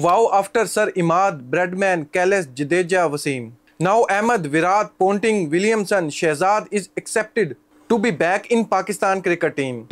Wow after sir Imad Bradman Kallis Jadeja Wasim now Ahmed Virat Ponting Williamson Shahzad is accepted to be back in Pakistan cricket team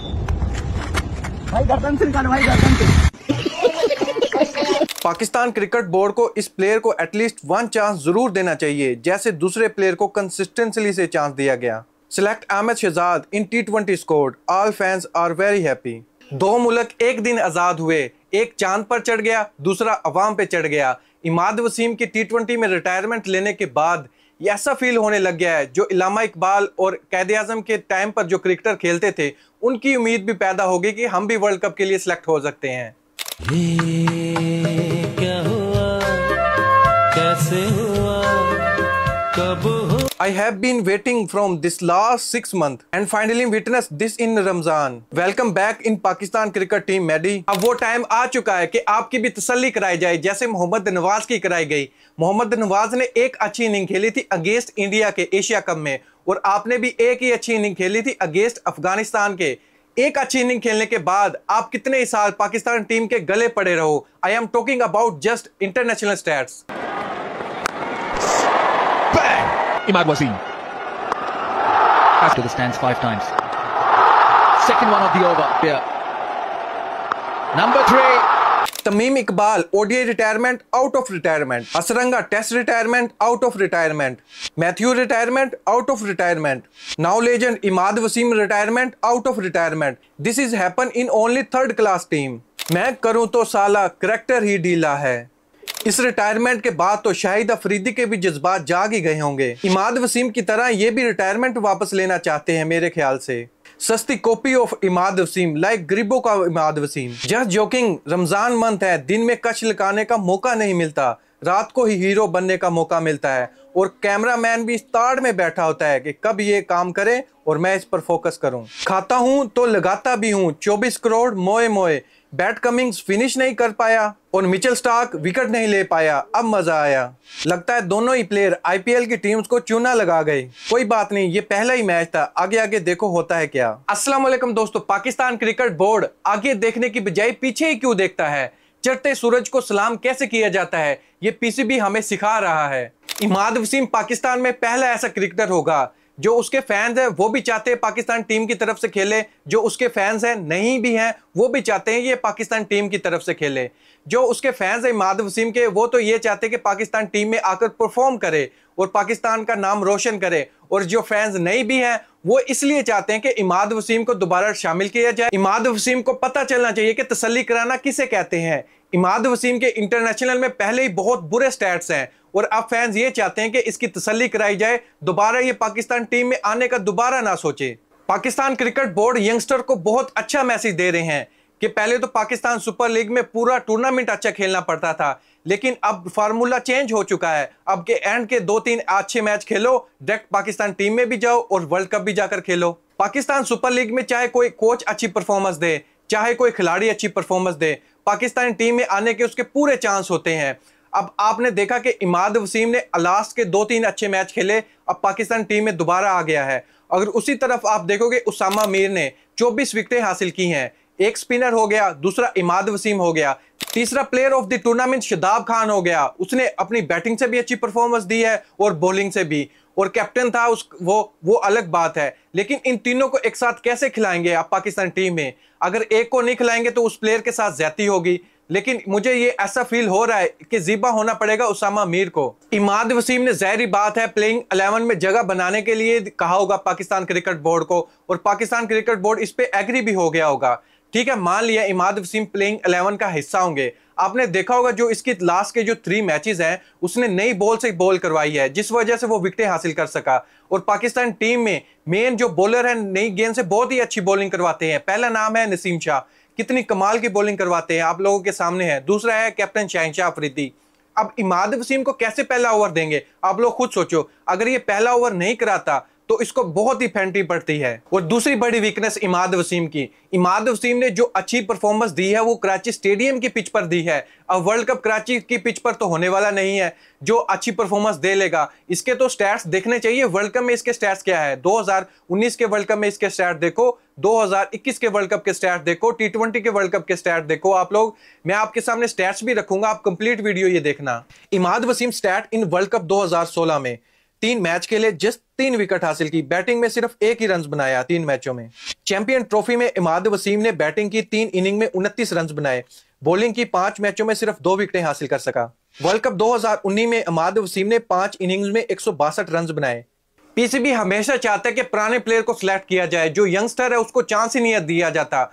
Pakistan cricket board को इस player को at least one chance जरूर देना चाहिए जैसे दूसरे प्लेयर को कंसिस्टेंसली से चांस दिया गया select Ahmed Shahzad in T twenty squad all fans are very happy दो मुल्क एक दिन आज़ाद हुए एक चांद पर चढ़ गया दूसरा अवाम पे चढ़ गया इमाद वसीम की टी ट्वेंटी में रिटायरमेंट लेने के बाद ये ऐसा फील होने लग गया है जो इलामा इकबाल और कैद अजम के टाइम पर जो क्रिकेटर खेलते थे उनकी उम्मीद भी पैदा होगी कि हम भी वर्ल्ड कप के लिए सिलेक्ट हो सकते हैं I have been waiting from this last six month and finally witness this in Ramzan. Welcome back in Pakistan cricket team Mehdi. अब वो टाइम आ चुका है कि आपकी भी तसल्ली कराई जाए जैसे मोहम्मद नवाज की कराई गई मोहम्मद नवाज ने एक अच्छी इनिंग खेली थी अगेंस्ट इंडिया के एशिया कप में और आपने भी एक ही अच्छी इनिंग खेली थी अगेंस्ट अफगानिस्तान के एक अच्छी इनिंग खेलने के बाद आप कितने साल पाकिस्तान टीम के गले पड़े रहो I am talking about just international stats Imad Wasim. To the stands five times. Second one of the over. Yeah. Number three. Tamim Iqbal ODI retirement out of retirement Hasaranga test retirement out of retirement Matthew retirement out of retirement now legend Imad Wasim retirement out of retirement this is happen in only third class team मैं करूं तो साला character ही डीला है इस retirement के बाद तो शाहिद अफरीदी के भी जज्बात जाग ही गए होंगे इमाद वसीम की तरह ये भी रिटायरमेंट वापस लेना चाहते हैं मेरे ख्याल से सस्ती copy of Imad Wasim like गरीबों का Imad Wasim just joking Ramzan month है दिन में कच लगाने का मौका नहीं मिलता रात को ही हीरो बनने का मौका मिलता है और कैमरामैन भी ताड़ में बैठा होता है कि कब ये काम करे और मैं इस पर फोकस करूं खाता हूं तो लगाता भी हूं 24 करोड़ मोए मोए बैट कमिंग्स फिनिश नहीं कर पाया और मिचेल स्टार्क विकेट नहीं ले पाया अब मजा आया लगता है दोनों ही प्लेयर आईपीएल की टीम्स को चूना लगा गए कोई बात नहीं ये पहला ही मैच था आगे आगे देखो होता है क्या अस्सलाम वालेकुम दोस्तों पाकिस्तान क्रिकेट बोर्ड आगे देखने की बजाय पीछे ही क्यों देखता है चढ़ते सूरज को सलाम कैसे किया जाता है ये पीसीबी हमें सिखा रहा है इमाद वसीम पाकिस्तान में पहला ऐसा क्रिकेटर होगा जो उसके फैंस हैं वो भी चाहते हैं पाकिस्तान टीम की तरफ से खेले जो उसके फैंस हैं नहीं भी हैं वो भी चाहते हैं ये पाकिस्तान टीम की तरफ से खेले जो उसके फैंस हैं इमाद वसीम के वो तो ये चाहते हैं कि पाकिस्तान टीम में आकर परफॉर्म करे और पाकिस्तान का नाम रोशन करे और जो फैंस नहीं भी हैं वो इसलिए चाहते हैं कि इमाद वसीम को दोबारा शामिल किया जाए इमाद वसीम को पता चलना चाहिए कि तसली कराना किसे कहते हैं इमाद वसीम के इंटरनेशनल में पहले ही बहुत बुरे स्टैट्स हैं और अब फैंस ये चाहते हैं कि इसकी तसली कराई जाए दोबारा ये पाकिस्तान टीम में आने का दोबारा ना सोचे पाकिस्तान क्रिकेट बोर्ड यंगस्टर को बहुत अच्छा मैसेज दे रहे हैं कि पहले तो पाकिस्तान सुपर लीग में पूरा टूर्नामेंट अच्छा खेलना पड़ता था लेकिन अब फार्मूला चेंज हो चुका है अब के एंड के दो तीन अच्छे मैच खेलो डायरेक्ट पाकिस्तान टीम में भी जाओ और वर्ल्ड कप भी जाकर खेलो पाकिस्तान सुपर लीग में चाहे कोई कोच अच्छी परफॉर्मेंस दे चाहे कोई खिलाड़ी अच्छी परफॉर्मेंस दे पाकिस्तान टीम में आने के उसके पूरे चांस होते हैं अब आपने देखा कि इमाद वसीम ने अलास्ट के दो तीन अच्छे मैच खेले अब पाकिस्तान टीम में दोबारा आ गया है अगर उसी तरफ आप देखोगे उसामा मीर ने चौबीस विकटें हासिल की हैं एक स्पिनर हो गया दूसरा इमाद वसीम हो गया तीसरा player of the tournament Shadab Khan हो गया उसने अपनी बैटिंग से भी अच्छी परफॉर्मेंस दी है और बॉलिंग से भी और कैप्टन था उस वो वो अलग बात है लेकिन इन तीनों को एक साथ कैसे खिलाएंगे आप पाकिस्तान टीम में अगर एक को नहीं खिलाएंगे तो उस प्लेयर के साथ ज्यादा होगी लेकिन मुझे ये ऐसा फील हो रहा है कि जीबा होना पड़ेगा उसामा मीर को इमाद वसीम ने जहरी बात है प्लेइंग अलेवन में जगह बनाने के लिए कहा होगा पाकिस्तान क्रिकेट बोर्ड को और पाकिस्तान क्रिकेट बोर्ड इस पर एग्री भी हो गया होगा ठीक है मान लिया इमाद वसीम प्लेइंग अलेवन का हिस्सा होंगे आपने देखा होगा जो इसकी लास्ट के जो थ्री मैचेस हैं उसने नई बॉल से बॉल करवाई है जिस वजह से वो विकटें हासिल कर सका और पाकिस्तान टीम में मेन जो बॉलर है नई गेंद से बहुत ही अच्छी बॉलिंग करवाते हैं पहला नाम है नसीम शाह कितनी कमाल की बॉलिंग करवाते हैं आप लोगों के सामने है दूसरा है कैप्टन शाहिशाह अफरीदी अब इमाद वसीम को कैसे पहला ओवर देंगे आप लोग खुद सोचो अगर ये पहला ओवर नहीं कराता तो इसको बहुत ही फेंटी पड़ती है और दूसरी बड़ी वीकनेस इमाद वसीम की इमाद वसीम ने जो अच्छी परफॉर्मेंस दी है वो कराची स्टेडियम की पिच पर दी है अब वर्ल्ड कप कराची की पिच पर तो होने वाला नहीं है जो अच्छी परफॉर्मेंस दे लेगा इसके तो स्टैट्स देखने चाहिए वर्ल्ड कप में इसके स्टैट्स क्या है 2019 के वर्ल्ड कप में इसके स्टैट देखो 2021 के वर्ल्ड कप के स्टैट देखो टी ट्वेंटी के वर्ल्ड कप के स्टैट देखो आप लोग मैं आपके सामने स्टैट्स भी रखूंगा आप कंप्लीट वीडियो ये देखना Imad Wasim stat in world cup दो में तीन मैच के लिए जिस तीन विकेट हासिल की बैटिंग में सिर्फ एक ही रन बनाया तीन मैचों में चैंपियन ट्रॉफी में इमाद वसीम ने बैटिंग की तीन इनिंग में उनतीस रन बनाए बॉलिंग की पांच मैचों में सिर्फ दो विकेटें हासिल कर सका वर्ल्ड कप 2019 में इमाद वसीम ने पांच इनिंग्स में एक रन बनाए पीसीबी हमेशा चाहता है कि पुराने प्लेयर को सिलेक्ट किया जाए जो यंगस्टर है उसको चांस ही नहीं दिया जाता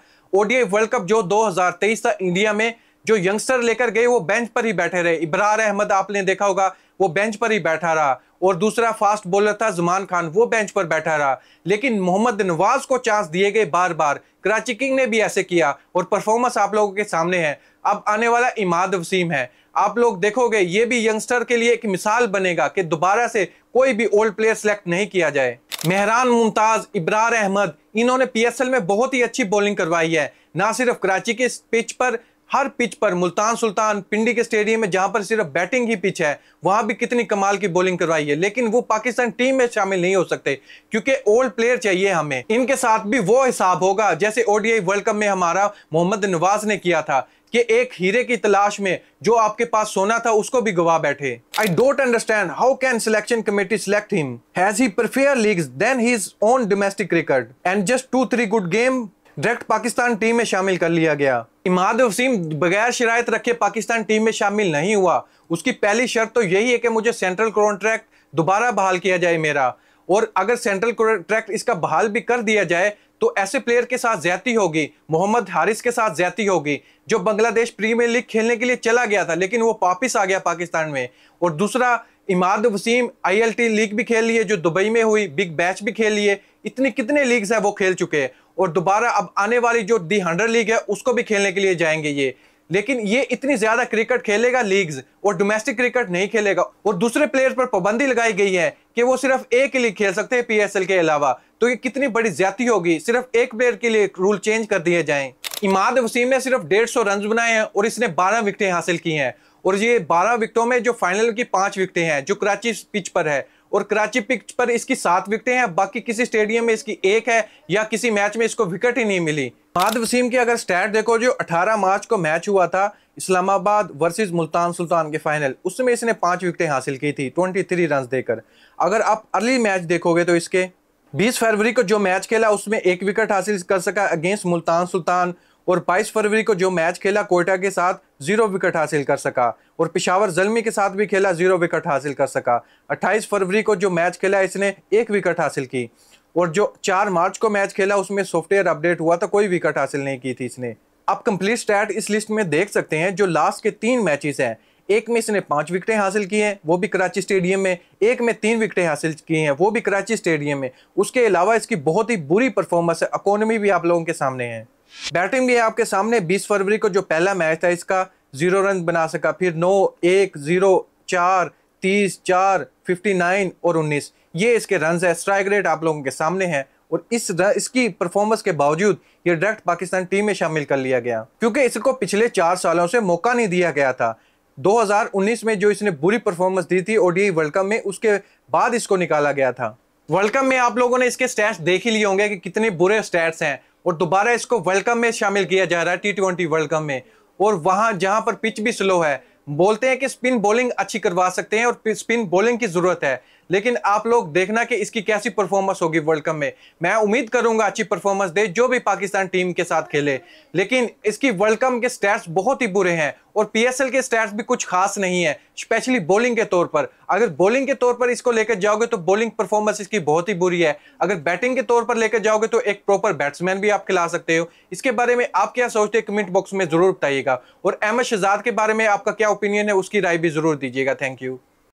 ओडीआई वर्ल्ड कप जो 2023 था इंडिया में जो यंगस्टर लेकर गए वो बेंच पर ही बैठे रहे इब्रार अहमद आपने देखा होगा वो बेंच पर ही बैठा रहा और दूसरा फास्ट बॉलर था जुमान खान वो बेंच पर बैठा रहा लेकिन मोहम्मद नवाज को चांस दिए गए बार बार कराची किंग ने भी ऐसे किया और परफॉर्मेंस आप लोगों के सामने है अब आने वाला इमाद वसीम है आप लोग देखोगे ये भी यंगस्टर के लिए एक मिसाल बनेगा कि दोबारा से कोई भी ओल्ड प्लेयर सेलेक्ट नहीं किया जाए मेहरान मुमताज इब्रार अहमद इन्होंने पीएसएल में बहुत ही अच्छी बॉलिंग करवाई है ना सिर्फ कराची के पिच पर हर पिच पर मुल्तान सुल्तान पिंडी के स्टेडियम में जहां पर सिर्फ बैटिंग ही पिच है वहां भी कितनी कमाल की बॉलिंग करवाई है लेकिन वो पाकिस्तान टीम में शामिल नहीं हो सकते क्योंकि ओल्ड प्लेयर चाहिए हमें इनके साथ भी वो हिसाब होगा जैसे ओडीआई वर्ल्ड कप में हमारा मोहम्मद नवाज ने किया था कि एक हीरे की तलाश में जो आपके पास सोना था उसको भी गवा बैठे I don't understand how can selection committee select him has he prefer leagues than his own domestic cricket and just two three good game direct Pakistan team में शामिल कर लिया गया इमाद वसीम बगैर शरात रखे पाकिस्तान टीम में शामिल नहीं हुआ उसकी पहली शर्त तो यही है कि मुझे सेंट्रल कॉन्ट्रैक्ट दोबारा बहाल किया जाए मेरा और अगर सेंट्रल कॉन्ट्रैक्ट इसका बहाल भी कर दिया जाए तो ऐसे प्लेयर के साथ ज्यादा होगी मोहम्मद हारिस के साथ ज्यादा होगी जो बांग्लादेश प्रीमियर लीग खेलने के लिए चला गया था लेकिन वो वापिस आ गया पाकिस्तान में और दूसरा इमाद वसीम आईएलटी लीग भी खेल लिए जो दुबई में हुई बिग बैच भी खेल लिए इतनी कितने लीग्स हैं वो खेल चुके हैं और दोबारा अब आने वाली जो दी हंड्रेड लीग है उसको भी खेलने के लिए जाएंगे ये लेकिन ये इतनी ज्यादा क्रिकेट खेलेगा लीग्स और डोमेस्टिक क्रिकेट नहीं खेलेगा और दूसरे प्लेयर्स पर पाबंदी लगाई गई है कि वो सिर्फ एक लीग खेल सकते हैं पीएसएल के अलावा तो ये कितनी बड़ी ज्यादा होगी सिर्फ एक प्लेयर के लिए रूल चेंज कर दिए जाए इमाद वसीम ने सिर्फ डेढ़ सौ रन बनाए हैं और इसने बारह विकटें हासिल की हैं और ये बारह विकटों में जो फाइनल की पांच विकटें हैं जो कराची पिच पर है और कराची पिच पर इसकी सात विकटें हैं बाकी किसी स्टेडियम में इसकी एक है या किसी मैच में इसको विकेट ही नहीं मिली माद वसीम की अगर स्टैट देखो जो 18 मार्च को मैच हुआ था इस्लामाबाद वर्सेस मुल्तान सुल्तान के फाइनल उसमें इसने पांच विकटें हासिल की थी 23 थ्री रन देकर अगर आप अर्ली मैच देखोगे तो इसके 20 फरवरी को जो मैच खेला उसमें एक विकेट हासिल कर सका अगेंस्ट मुल्तान सुल्तान और 22 फरवरी को जो मैच खेला कोयटा के साथ जीरो विकेट हासिल कर सका और पिशावर जलमी के साथ भी खेला जीरो विकेट हासिल कर सका 28 फरवरी को जो मैच खेला इसने एक विकेट हासिल की और जो 4 मार्च को मैच खेला उसमें सॉफ्टवेयर अपडेट हुआ था तो कोई विकेट हासिल नहीं की थी इसने आप कंप्लीट स्टैट इस लिस्ट में देख सकते हैं जो लास्ट के तीन मैचेस हैं एक में इसने पांच विकेटें हासिल की हैं वो भी कराची स्टेडियम में एक में तीन विकेटें हासिल की हैं वो भी कराची स्टेडियम में उसके अलावा इसकी बहुत ही बुरी परफॉर्मेंस है भी आप लोगों के सामने है बैटिंग भी है आपके सामने 20 फरवरी को जो पहला मैच था इसका ज़ीरो रन बना सका फिर नौ एक ज़ीरो चार तीस चार फिफ्टी नाइन और उन्नीस ये इसके रन है स्ट्राइक रेट आप लोगों के सामने है और इस इसकी परफॉर्मेंस के बावजूद ये डायरेक्ट पाकिस्तान टीम में शामिल कर लिया गया क्योंकि इसको पिछले चार सालों से मौका नहीं दिया गया था 2019 में जो इसने बुरी परफॉर्मेंस दी थी ओडीआई वर्ल्ड कप में उसके बाद इसको निकाला गया था वर्ल्ड कप में आप लोगों ने इसके स्टैट्स देख ही लिए होंगे कि कितने बुरे स्टैट्स हैं और दोबारा इसको वर्ल्ड कप में शामिल किया जा रहा है टी ट्वेंटी वर्ल्ड कप में और वहां जहां पर पिच भी स्लो है बोलते हैं कि स्पिन बॉलिंग अच्छी करवा सकते हैं और स्पिन बॉलिंग की जरूरत है लेकिन आप लोग देखना कि इसकी कैसी परफॉर्मेंस होगी वर्ल्ड कप में मैं उम्मीद करूंगा अच्छी परफॉर्मेंस दे जो भी पाकिस्तान टीम के साथ खेले लेकिन इसकी वर्ल्ड कप के स्टैट्स बहुत ही बुरे हैं और पीएसएल के स्टैट्स भी कुछ खास नहीं है स्पेशली बॉलिंग के तौर पर अगर बॉलिंग के तौर पर इसको लेकर जाओगे तो बॉलिंग परफॉर्मेंस इसकी बहुत ही बुरी है अगर बैटिंग के तौर पर लेकर जाओगे तो एक प्रॉपर बैट्समैन भी आप खिला सकते हो इसके बारे में आप क्या सोचते हैं कमेंट बॉक्स में जरूर बताइएगा और अहमद शहजाद के बारे में आपका क्या ओपिनियन है उसकी राय भी जरूर दीजिएगा थैंक यू